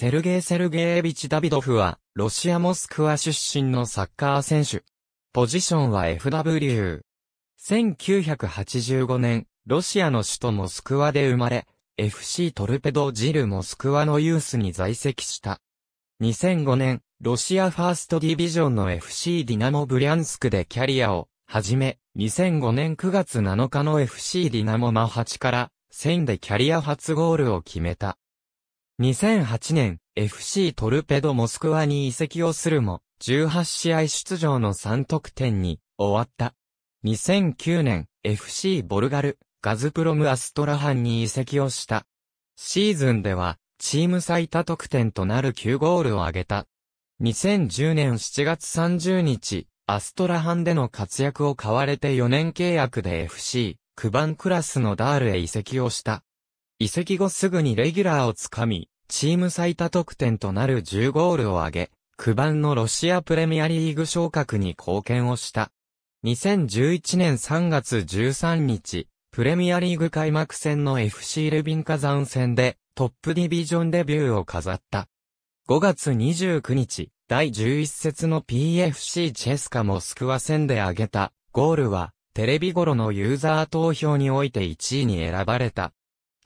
セルゲイ・セルゲエビチ・ダビドフは、ロシア・モスクワ出身のサッカー選手。ポジションは FW。1985年、ロシアの首都モスクワで生まれ、FC トルペド・ジル・モスクワのユースに在籍した。2005年、ロシアファーストディビジョンの FC ディナモ・ブリャンスクでキャリアを始め、2005年9月7日の FC ディナモ・マハチから、1000でキャリア初ゴールを決めた。2008年、FC トルペドモスクワに移籍をするも、18試合出場の3得点に終わった。2009年、FC ボルガル、ガズプロムアストラハンに移籍をした。シーズンでは、チーム最多得点となる9ゴールを挙げた。2010年7月30日、アストラハンでの活躍を買われて4年契約で FC、9番クラスのダールへ移籍をした。移籍後すぐにレギュラーをつかみ、チーム最多得点となる10ゴールを挙げ、9番のロシアプレミアリーグ昇格に貢献をした。2011年3月13日、プレミアリーグ開幕戦の FC ルビンカザン戦でトップディビジョンデビューを飾った。5月29日、第11節の PFC チェスカモスクワ戦で挙げたゴールはテレビ頃のユーザー投票において1位に選ばれた。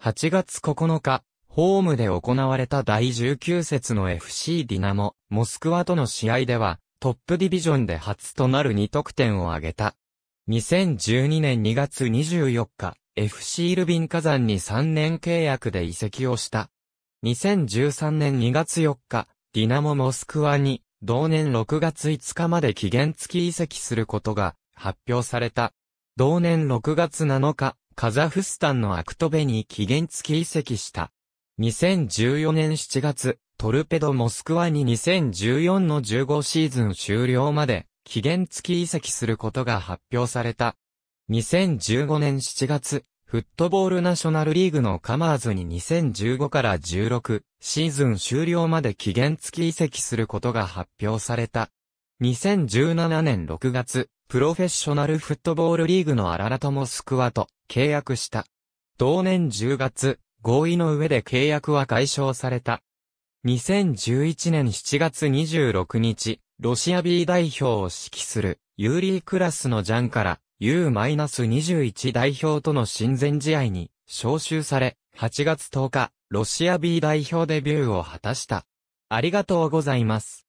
8月9日、ホームで行われた第19節の FC ディナモ、モスクワとの試合では、トップディビジョンで初となる2得点を挙げた。2012年2月24日、FC ルビン火山に3年契約で移籍をした。2013年2月4日、ディナモモスクワに、同年6月5日まで期限付き移籍することが発表された。同年6月7日、カザフスタンのアクトベに期限付き移籍した。2014年7月、トルペドモスクワに2014の15シーズン終了まで期限付き移籍することが発表された。2015年7月、フットボールナショナルリーグのカマーズに2015から16シーズン終了まで期限付き移籍することが発表された。2017年6月、プロフェッショナルフットボールリーグのアララトモスクワと契約した。同年10月、合意の上で契約は解消された。2011年7月26日、ロシア B 代表を指揮するユーリークラスのジャンから U-21 代表との親善試合に招集され、8月10日、ロシア B 代表デビューを果たした。ありがとうございます。